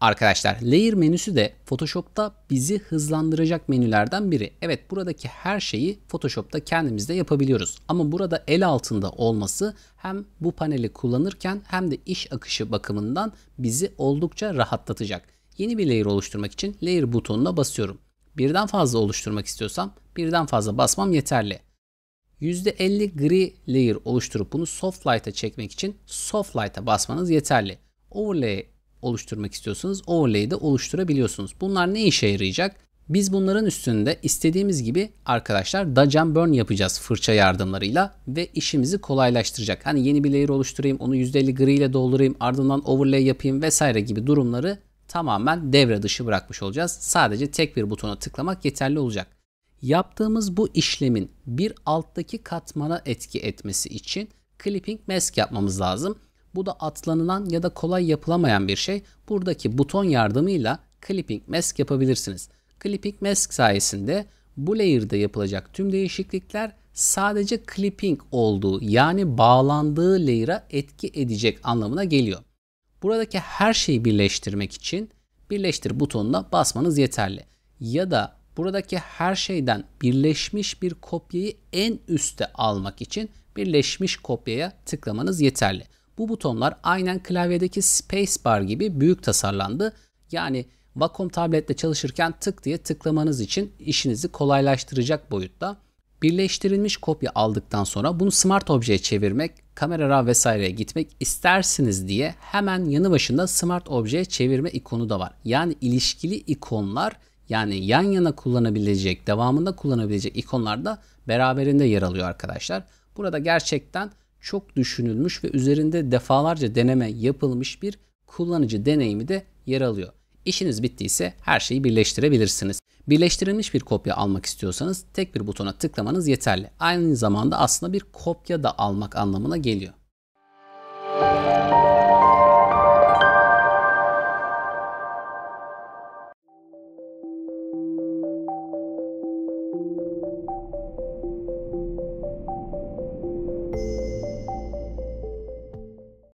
Arkadaşlar layer menüsü de Photoshop'ta bizi hızlandıracak menülerden biri. Evet buradaki her şeyi Photoshop'ta kendimizde yapabiliyoruz. Ama burada el altında olması hem bu paneli kullanırken hem de iş akışı bakımından bizi oldukça rahatlatacak. Yeni bir layer oluşturmak için layer butonuna basıyorum. Birden fazla oluşturmak istiyorsam birden fazla basmam yeterli. %50 gri layer oluşturup bunu soft light'a çekmek için soft light'a basmanız yeterli. Overlay oluşturmak istiyorsanız overlay de oluşturabiliyorsunuz. Bunlar ne işe yarayacak? Biz bunların üstünde istediğimiz gibi arkadaşlar dodge and burn yapacağız fırça yardımlarıyla ve işimizi kolaylaştıracak. Hani yeni bir layer oluşturayım, onu %50 gri ile doldurayım, ardından overlay yapayım vesaire gibi durumları tamamen devre dışı bırakmış olacağız. Sadece tek bir butona tıklamak yeterli olacak. Yaptığımız bu işlemin bir alttaki katmana etki etmesi için clipping mask yapmamız lazım. Bu da atlanılan ya da kolay yapılamayan bir şey. Buradaki buton yardımıyla clipping mask yapabilirsiniz. Clipping mask sayesinde bu layer'da yapılacak tüm değişiklikler sadece clipping olduğu yani bağlandığı layer'a etki edecek anlamına geliyor. Buradaki her şeyi birleştirmek için birleştir butonuna basmanız yeterli. Ya da buradaki her şeyden birleşmiş bir kopyayı en üste almak için birleşmiş kopyaya tıklamanız yeterli. Bu butonlar aynen klavyedeki spacebar gibi büyük tasarlandı. Yani Wacom tabletle çalışırken tık diye tıklamanız için işinizi kolaylaştıracak boyutta. Birleştirilmiş kopya aldıktan sonra bunu smart objeye çevirmek, kamera RAW vesaireye gitmek istersiniz diye hemen yanı başında smart objeye çevirme ikonu da var. Yani ilişkili ikonlar yani yan yana kullanabilecek, devamında kullanabilecek ikonlar da beraberinde yer alıyor arkadaşlar. Burada gerçekten çok düşünülmüş ve üzerinde defalarca deneme yapılmış bir kullanıcı deneyimi de yer alıyor. İşiniz bittiyse her şeyi birleştirebilirsiniz. Birleştirilmiş bir kopya almak istiyorsanız tek bir butona tıklamanız yeterli. Aynı zamanda aslında bir kopya da almak anlamına geliyor.